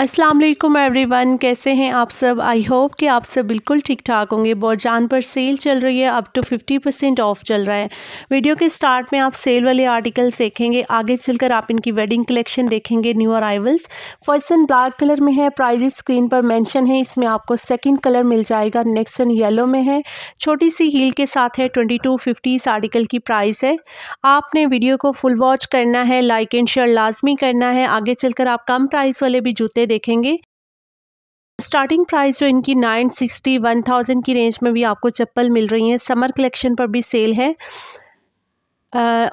अस्सलाम वालेकुम वन कैसे हैं आप सब आई होप कि आप सब बिल्कुल ठीक ठाक होंगे बोरजान पर सेल चल रही है up to fifty percent off चल रहा है वीडियो के स्टार्ट में आप सेल वाले आर्टिकल्स देखेंगे आगे चलकर आप इनकी वेडिंग कलेक्शन देखेंगे new arrivals first sun black colour में है प्राइजेस स्क्रीन पर मैंशन है इसमें आपको सेकेंड कलर मिल जाएगा नेक्स्ट एंड येलो में है छोटी सी हील के साथ है ट्वेंटी टू फिफ्टी इस आर्टिकल की प्राइस है आपने वीडियो को फुल वॉच करना है लाइक एंड शेयर लाजमी करना है आगे चलकर आप कम प्राइस वाले भी जूते करते देखेंगे स्टार्टिंग प्राइस जो इनकी नाइन सिक्सटी वन थाउजेंड की रेंज में भी आपको चप्पल मिल रही है समर कलेक्शन पर भी सेल है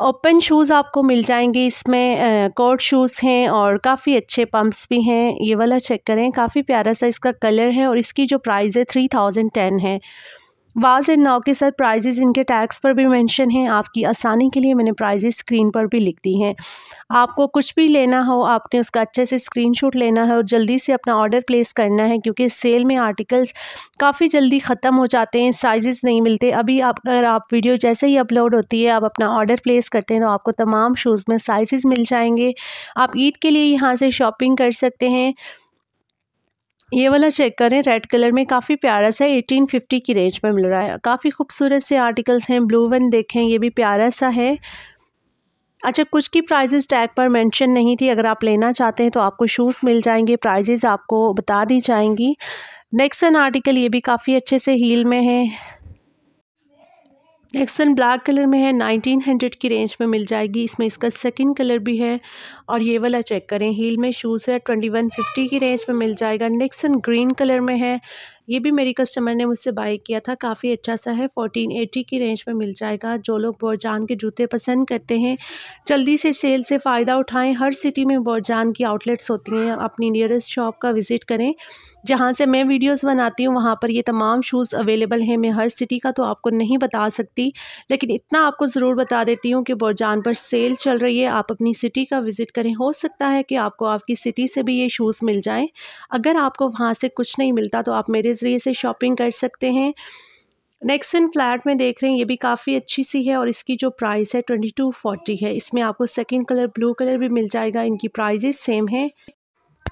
ओपन uh, शूज़ आपको मिल जाएंगे इसमें कोट uh, शूज़ हैं और काफ़ी अच्छे पम्प्स भी हैं ये वाला चेक करें काफ़ी प्यारा सा इसका कलर है और इसकी जो प्राइस है थ्री थाउजेंड टेन है वाज एंड नाव के साथ प्राइजेज़ इनके टैक्स पर भी मेंशन हैं आपकी आसानी के लिए मैंने प्राइजेज़ स्क्रीन पर भी लिख दी हैं आपको कुछ भी लेना हो आपने उसका अच्छे से स्क्रीनशॉट लेना है और जल्दी से अपना ऑर्डर प्लेस करना है क्योंकि सेल में आर्टिकल्स काफ़ी जल्दी ख़त्म हो जाते हैं साइज़ नहीं मिलते अभी आप अगर आप वीडियो जैसे ही अपलोड होती है आप अपना ऑर्डर प्लेस करते हैं तो आपको तमाम शूज़ में साइज़ मिल जाएंगे आप ईद के लिए यहाँ से शॉपिंग कर सकते हैं ये वाला चेक करें रेड कलर में काफ़ी प्यारा सा 1850 की रेंज में मिल रहा है काफ़ी खूबसूरत से आर्टिकल्स हैं ब्लू वन देखें ये भी प्यारा सा है अच्छा कुछ की प्राइजेज़ टैग पर मेंशन नहीं थी अगर आप लेना चाहते हैं तो आपको शूज़ मिल जाएंगे प्राइजेज़ आपको बता दी जाएंगी नेक्स्ट एन आर्टिकल ये भी काफ़ी अच्छे से हील में है नेक्सन ब्लैक कलर में है नाइनटीन हंड्रेड की रेंज में मिल जाएगी इसमें इसका सेकंड कलर भी है और ये वाला चेक करें हील में शूज़ है ट्वेंटी वन फिफ्टी की रेंज में मिल जाएगा नेक्सन ग्रीन कलर में है ये भी मेरी कस्टमर ने मुझसे बाई किया था काफ़ी अच्छा सा है फोर्टीन एटी की रेंज में मिल जाएगा जो लोग बोरजान के जूते पसंद करते हैं जल्दी से सेल से फ़ायदा उठाएं हर सिटी में बोरजान की आउटलेट्स होती हैं अपनी नियरेस्ट शॉप का विज़िट करें जहाँ से मैं वीडियोस बनाती हूँ वहाँ पर ये तमाम शूज़ अवेलेबल हैं मैं हर सिटी का तो आपको नहीं बता सकती लेकिन इतना आपको ज़रूर बता देती हूँ कि बोरजान पर सेल चल रही है आप अपनी सिटी का विज़िट करें हो सकता है कि आपको आपकी सिटी से भी ये शूज़ मिल जाएँ अगर आपको वहाँ से कुछ नहीं मिलता तो आप मेरे नज़रिए से शॉपिंग कर सकते हैं नेक्सन फ्लैट में देख रहे हैं ये भी काफ़ी अच्छी सी है और इसकी जो प्राइस है ट्वेंटी टू फोर्टी है इसमें आपको सेकंड कलर ब्लू कलर भी मिल जाएगा इनकी प्राइजेस सेम है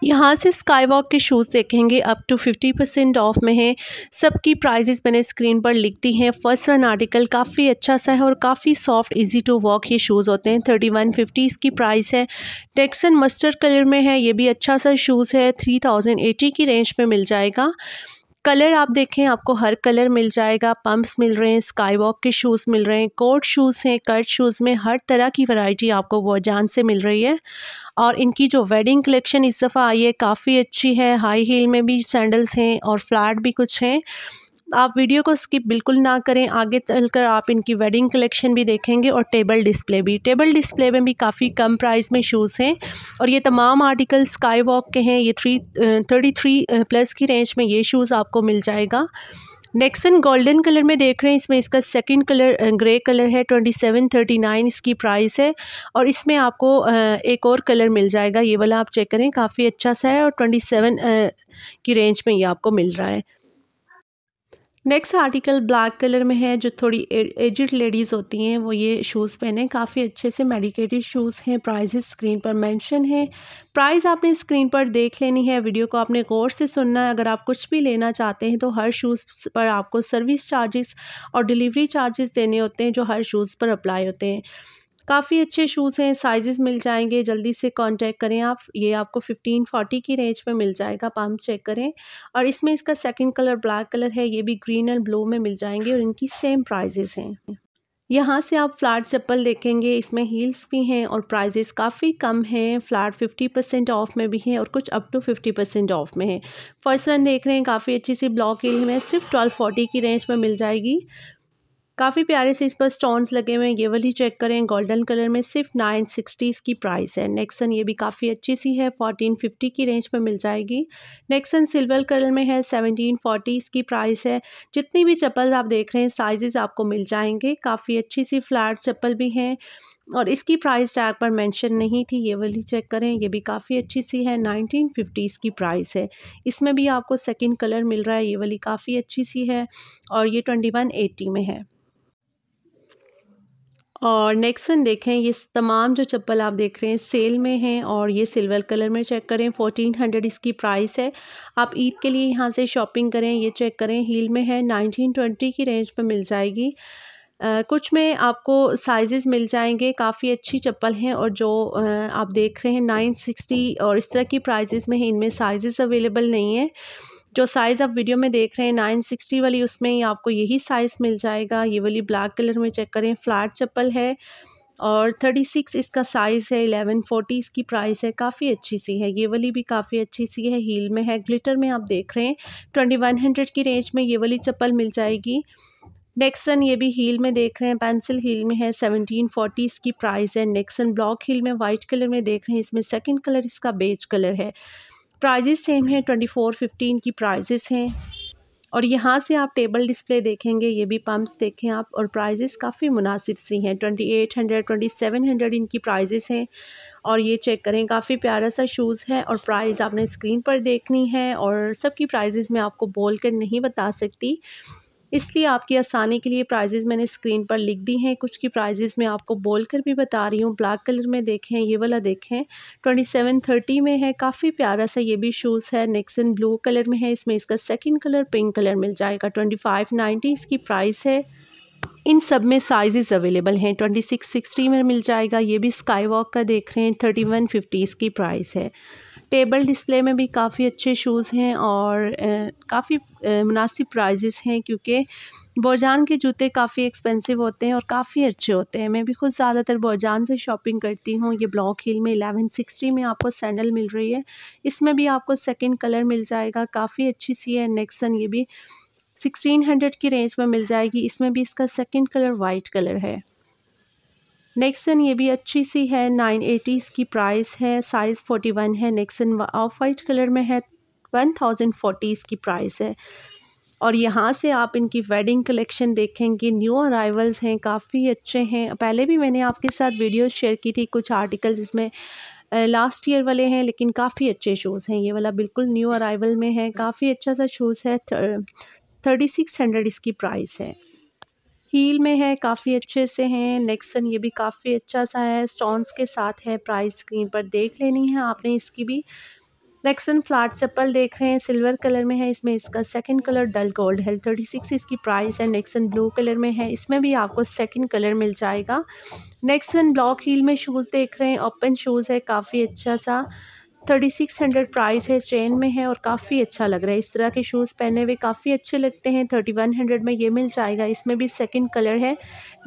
यहाँ से स्काई वॉक के शूज़ देखेंगे up to fifty percent off में है सबकी प्राइजेस मैंने स्क्रीन पर लिख दी हैं फर्स्ट रन आर्टिकल काफ़ी अच्छा सा है और काफ़ी सॉफ्ट इजी टू वॉक ये शूज़ होते हैं थर्टी वन फिफ्टी इसकी प्राइस है टेक्सन मस्टर्ड कलर में है ये भी अच्छा सा शूज़ है थ्री थाउजेंड एटी की रेंज में मिल जाएगा कलर आप देखें आपको हर कलर मिल जाएगा पम्प्स मिल रहे हैं स्काई वॉक के शूज़ मिल रहे हैं कोट शूज़ हैं कर्ट शूज़ में हर तरह की वैरायटी आपको वो जान से मिल रही है और इनकी जो वेडिंग कलेक्शन इस दफ़ा आई है काफ़ी अच्छी है हाई हील में भी सैंडल्स हैं और फ्लैट भी कुछ हैं आप वीडियो को स्किप बिल्कुल ना करें आगे चलकर आप इनकी वेडिंग कलेक्शन भी देखेंगे और टेबल डिस्प्ले भी टेबल डिस्प्ले में भी काफ़ी कम प्राइस में शूज़ हैं और ये तमाम आर्टिकल स्काई वॉक के हैं ये थ्री थर्टी थ्री प्लस की रेंज में ये शूज़ आपको मिल जाएगा नेक्सन गोल्डन कलर में देख रहे हैं इसमें इसका सेकंड कलर ग्रे कलर है ट्वेंटी सेवन थर्टी नाइन इसकी प्राइस है और इसमें आपको एक और कलर मिल जाएगा ये वाला आप चेक करें काफ़ी अच्छा सा है और ट्वेंटी सेवन की रेंज में ये आपको मिल रहा है नेक्स्ट आर्टिकल ब्लैक कलर में है जो थोड़ी एजड लेडीज़ होती हैं वो ये शूज़ पहने काफ़ी अच्छे से मेडिकेटेड शूज़ हैं प्राइजेस स्क्रीन पर मेंशन है प्राइस आपने स्क्रीन पर देख लेनी है वीडियो को आपने गौर से सुनना है अगर आप कुछ भी लेना चाहते हैं तो हर शूज़ पर आपको सर्विस चार्जेस और डिलीवरी चार्जेस देने होते हैं जो हर शूज़ पर अप्लाई होते हैं काफ़ी अच्छे शूज़ हैं साइजेस मिल जाएंगे जल्दी से कांटेक्ट करें आप ये आपको फिफ्टीन फोर्टी की रेंज में मिल जाएगा आप चेक करें और इसमें इसका सेकंड कलर ब्लैक कलर है ये भी ग्रीन एंड ब्लू में मिल जाएंगे और इनकी सेम प्राइजेस हैं यहाँ से आप फ्लैट चप्पल देखेंगे इसमें हील्स भी हैं और प्राइजेस काफ़ी कम हैं फ्लैट फिफ्टी परसेंट ऑफ में भी हैं और कुछ up to fifty percent off में है फर्स्ट वन देख रहे हैं काफ़ी अच्छी सी ब्लॉक हील में सिर्फ ट्वेल्व फोर्टी की रेंज में मिल जाएगी काफ़ी प्यारे से इस पर स्टोन्स लगे हुए हैं ये वाली चेक करें गोल्डन कलर में सिर्फ नाइन सिक्सटी इसकी प्राइस है नेक्सन ये भी काफ़ी अच्छी सी है फोर्टीन फिफ्टी की रेंज में मिल जाएगी नेक्सन सिल्वर कलर में है सेवनटीन फोर्टी इसकी प्राइस है जितनी भी चप्पल आप देख रहे हैं साइजेस आपको मिल जाएंगे काफ़ी अच्छी सी फ्लैट चप्पल भी हैं और इसकी प्राइस टैग पर मेंशन नहीं थी ये वाली चेक करें ये भी काफ़ी अच्छी सी है नाइनटीन फिफ्टीज़ की प्राइस है इसमें भी आपको सेकंड कलर मिल रहा है ये वाली काफ़ी अच्छी सी है और ये ट्वेंटी वन एट्टी में है और नेक्स्ट वन देखें ये तमाम जो चप्पल आप देख रहे हैं सेल में हैं और ये सिल्वर कलर में चेक करें फोर्टीन हंड्रेड इसकी प्राइस है आप ईद के लिए यहाँ से शॉपिंग करें ये चेक करें हील में है नाइनटीन ट्वेंटी की रेंज पर मिल जाएगी आ, कुछ में आपको साइजेस मिल जाएंगे काफ़ी अच्छी चप्पल हैं और जो आप देख रहे हैं नाइन सिक्सटी और इस तरह की प्राइजेज़ में हैं इनमें साइजेस अवेलेबल नहीं है जो साइज़ आप वीडियो में देख रहे हैं नाइन सिक्सटी वाली उसमें ही आपको यही साइज़ मिल जाएगा ये वाली ब्लैक कलर में चेक करें फ्लैट चप्पल है और थर्टी सिक्स इसका साइज़ है एलेवन फोर्टी इसकी प्राइस है काफ़ी अच्छी सी है ये वाली भी काफ़ी अच्छी सी है हील में है ग्लिटर में आप देख रहे हैं ट्वेंटी वन हंड्रेड की रेंज में ये वाली चप्पल मिल जाएगी नेक्सन ये भी हील में देख रहे हैं पेंसिल हील में है सेवनटीन फोर्टी इसकी प्राइस है नेक्सन ब्लॉक हील में वाइट कलर में देख रहे हैं इसमें सेकंड कलर इसका बेज कलर है प्राइजेस सेम हैं ट्वेंटी फोर फिफ्टीन की प्राइजेस हैं और यहाँ से आप टेबल डिस्प्ले देखेंगे ये भी पम्प्स देखें आप और प्राइजेस काफ़ी मुनासिब सी हैं twenty eight hundred twenty seven hundred इनकी प्राइजेस हैं और ये चेक करें काफ़ी प्यारा सा शूज़ है और प्राइस आपने स्क्रीन पर देखनी है और सबकी प्राइजेस मैं आपको बोल कर नहीं बता सकती इसलिए आपकी आसानी के लिए प्राइजेज़ मैंने स्क्रीन पर लिख दी हैं कुछ की प्राइजेज़ मैं आपको बोल कर भी बता रही हूँ ब्लैक कलर में देखें ये वाला देखें ट्वेंटी सेवन थर्टी में है काफ़ी प्यारा सा ये भी शूज़ है नेक्सन ब्लू कलर में है इसमें इसका सेकंड कलर पिंक कलर मिल जाएगा ट्वेंटी फाइव नाइन्टी इसकी प्राइस है इन सब में साइजेस अवेलेबल हैं ट्वेंटी सिक्स सिक्सटी में मिल जाएगा ये भी स्काई वॉक का देख रहे हैं थर्टी वन फिफ्टी इसकी प्राइस है टेबल डिस्प्ले में भी काफ़ी अच्छे शूज़ हैं और काफ़ी मुनासिब प्राइजेस हैं क्योंकि बोजान के जूते काफ़ी एक्सपेंसिव होते हैं और काफ़ी अच्छे होते हैं मैं भी खुद ज़्यादातर बोजान से शॉपिंग करती हूँ ये ब्लॉक हिल में एलेवन सिक्सटी में आपको सैंडल मिल रही है इसमें भी आपको सेकंड कलर मिल जाएगा काफ़ी अच्छी सी है नेक्सन ये भी सिक्सटीन हंड्रेड की रेंज में मिल जाएगी इसमें भी इसका सेकेंड कलर वाइट कलर है नेक्सन ये भी अच्छी सी है नाइन एटीज़ की प्राइस है साइज़ फ़ोर्टी वन है नेक्सन ऑफ वाइट कलर में है वन थाउजेंड फोर्टी इसकी प्राइस है और यहाँ से आप इनकी वेडिंग कलेक्शन देखेंगे न्यू अराइवल्स हैं काफ़ी अच्छे हैं पहले भी मैंने आपके साथ वीडियो शेयर की थी कुछ आर्टिकल्स इसमें लास्ट ईयर वाले हैं लेकिन काफ़ी अच्छे शूज़ हैं ये वाला बिल्कुल न्यू अराइवल में है काफ़ी अच्छा सा शूज़ है थर्टी सिक्स हंड्रेड इसकी प्राइस है हील में है काफ़ी अच्छे से हैं नेक्सन ये भी काफ़ी अच्छा सा है स्टोन्स के साथ है प्राइस स्क्रीन पर देख लेनी है आपने इसकी भी नेक्सन फ्लाट चप्पल देख रहे हैं सिल्वर कलर में है इसमें इसका सेकंड कलर डल गोल्ड है थर्टी सिक्स इसकी प्राइस है नेक्सन ब्लू कलर में है इसमें भी आपको सेकंड कलर मिल जाएगा नेक्सन ब्लॉक हील में शूज़ देख रहे हैं ओपन शूज़ है काफ़ी अच्छा सा थर्टी सिक्स हंड्रेड प्राइस है चेन में है और काफ़ी अच्छा लग रहा है इस तरह के शूज़ पहने हुए काफ़ी अच्छे लगते हैं थर्टी वन हंड्रेड में ये मिल जाएगा इसमें भी सेकंड कलर है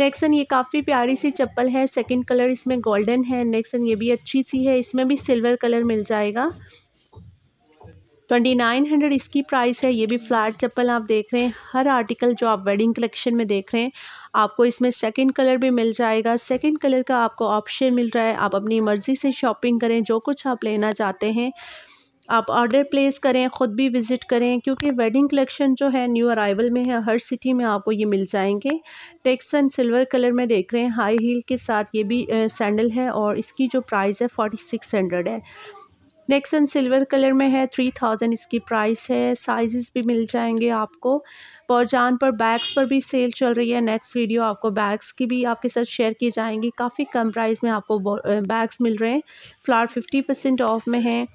नेक्सन ये काफ़ी प्यारी सी चप्पल है सेकंड कलर इसमें गोल्डन है नेक्सन ये भी अच्छी सी है इसमें भी सिल्वर कलर मिल जाएगा ट्वेंटी नाइन हंड्रेड इसकी प्राइस है ये भी फ्लैट चप्पल आप देख रहे हैं हर आर्टिकल जो आप वेडिंग कलेक्शन में देख रहे हैं आपको इसमें सेकंड कलर भी मिल जाएगा सेकंड कलर का आपको ऑप्शन मिल रहा है आप अपनी मर्ज़ी से शॉपिंग करें जो कुछ आप लेना चाहते हैं आप ऑर्डर प्लेस करें ख़ुद भी विज़िट करें क्योंकि वेडिंग कलेक्शन जो है न्यू अराइवल में है हर सिटी में आपको ये मिल जाएंगे टेक्सन सिल्वर कलर में देख रहे हैं हाई हील के साथ ये भी सैंडल है और इसकी जो प्राइस है फोर्टी सिक्स हंड्रेड है नेक्सन सिल्वर कलर में है थ्री थाउजेंड इसकी प्राइस है साइज़ भी मिल जाएंगे आपको जान पर बैग्स पर भी सेल चल रही है नेक्स्ट वीडियो आपको बैग्स की भी आपके साथ शेयर की जाएंगी काफ़ी कम प्राइस में आपको बैग्स मिल रहे हैं फ्लावर फिफ्टी परसेंट ऑफ में है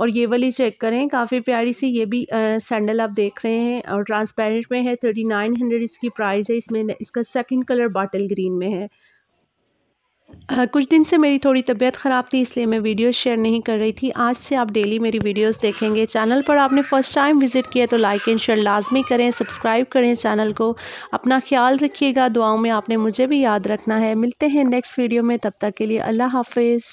और ये वाली चेक करें काफ़ी प्यारी सी ये भी आ, सैंडल आप देख रहे हैं और ट्रांसपेरेंट में है थर्टी नाइन हंड्रेड इसकी प्राइस है इसमें इसका सेकंड कलर बाटल ग्रीन में है कुछ दिन से मेरी थोड़ी तबीयत ख़राब थी इसलिए मैं वीडियो शेयर नहीं कर रही थी आज से आप डेली मेरी वीडियोस देखेंगे चैनल पर आपने फ़र्स्ट टाइम विज़िट किया तो लाइक एंड शेयर लाजमी करें सब्सक्राइब करें चैनल को अपना ख्याल रखिएगा दुआओं में आपने मुझे भी याद रखना है मिलते हैं नेक्स्ट वीडियो में तब तक के लिए अल्लाह हाफिज़